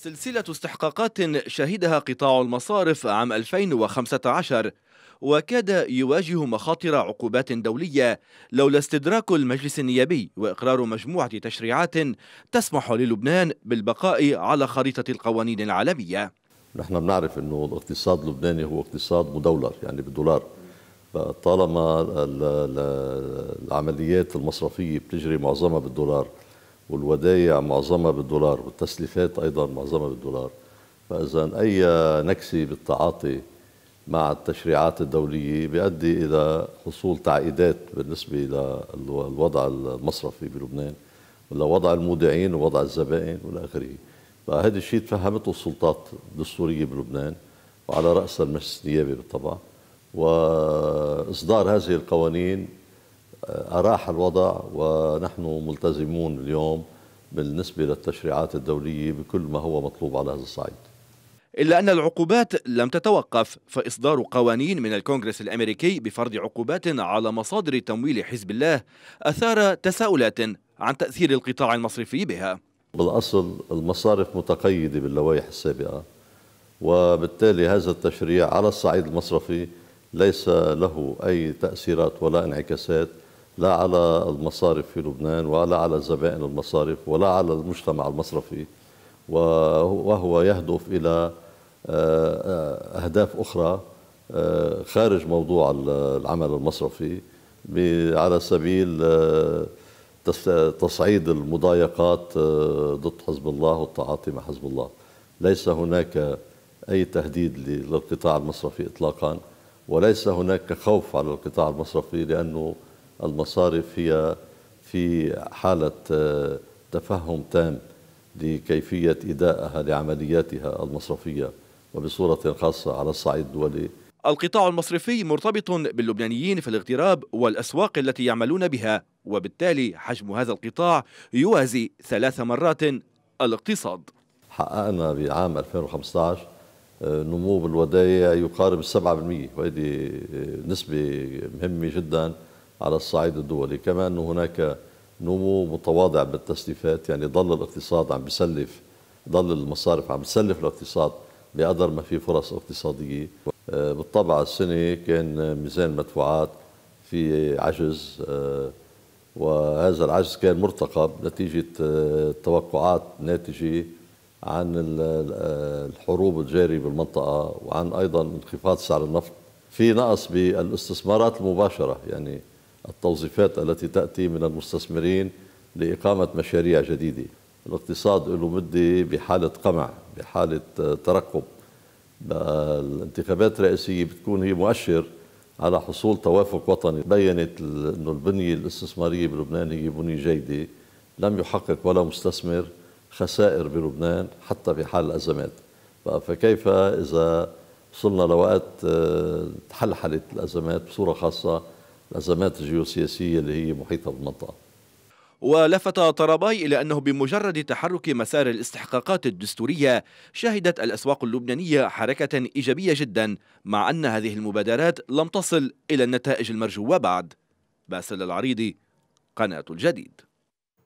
سلسلة استحقاقات شهدها قطاع المصارف عام 2015 وكاد يواجه مخاطر عقوبات دولية لولا استدراك المجلس النيابي وإقرار مجموعة تشريعات تسمح للبنان بالبقاء على خريطة القوانين العالمية نحن بنعرف أنه الاقتصاد اللبناني هو اقتصاد مدولر يعني بالدولار طالما العمليات المصرفية بتجري معظمها بالدولار والودايع معظمها بالدولار والتسليفات أيضا معظمها بالدولار فإذا أي نكسة بالتعاطي مع التشريعات الدولية بيؤدي إلى حصول تعقيدات بالنسبة للوضع المصرفي بلبنان ولوضع المودعين ووضع الزبائن والى اخره فهذا الشيء تفهمته السلطات الدستوريه بلبنان وعلى راسها المجلس النيابي بالطبع واصدار هذه القوانين أراح الوضع ونحن ملتزمون اليوم بالنسبة للتشريعات الدولية بكل ما هو مطلوب على هذا الصعيد إلا أن العقوبات لم تتوقف فإصدار قوانين من الكونغرس الأمريكي بفرض عقوبات على مصادر تمويل حزب الله أثار تساؤلات عن تأثير القطاع المصرفي بها بالأصل المصارف متقيدة باللوائح السابقة وبالتالي هذا التشريع على الصعيد المصرفي ليس له أي تأثيرات ولا انعكاسات لا على المصارف في لبنان ولا على زبائن المصارف ولا على المجتمع المصرفي وهو يهدف إلى آه، آه، أهداف أخرى آه، خارج موضوع العمل المصرفي على سبيل تصعيد المضايقات ضد حزب الله والتعاطي مع حزب الله ليس هناك أي تهديد للقطاع المصرفي إطلاقا وليس هناك خوف على القطاع المصرفي لأنه المصارف هي في حالة آه، تفهم تام لكيفية إدائها لعملياتها المصرفية وبصورة خاصة على الصعيد الدولي القطاع المصرفي مرتبط باللبنانيين في الاغتراب والأسواق التي يعملون بها وبالتالي حجم هذا القطاع يوازي ثلاث مرات الاقتصاد حققنا بعام 2015 آه، نمو بالودائع يقارب 7% وهذه آه، نسبة مهمة جداً على الصعيد الدولي كما أن هناك نمو متواضع بالتسليفات يعني ضل الاقتصاد عم بسلف ضل المصارف عم بتسلف الاقتصاد بقدر ما في فرص اقتصادية آه، بالطبع السنة كان ميزان المدفوعات في عجز آه، وهذا العجز كان مرتقب نتيجة آه، توقعات ناتجة عن الحروب الجارية بالمنطقة وعن أيضا انخفاض سعر النفط في نقص بالاستثمارات المباشرة يعني التوظيفات التي تأتي من المستثمرين لإقامة مشاريع جديدة الاقتصاد له مدة بحالة قمع بحالة ترقب الانتخابات الرئاسية بتكون هي مؤشر على حصول توافق وطني بينت أنه البنية الاستثمارية بلبنان هي بنية جيدة لم يحقق ولا مستثمر خسائر بلبنان حتى في حال الأزمات فكيف إذا وصلنا لوقت آه، تحلحلت الأزمات بصورة خاصة الأزمات الجيوسياسية اللي هي محيطة بالمنطقة ولفت طرباي إلى أنه بمجرد تحرك مسار الاستحقاقات الدستورية شهدت الأسواق اللبنانية حركة إيجابية جدا مع أن هذه المبادرات لم تصل إلى النتائج المرجوة بعد باسل العريضي قناة الجديد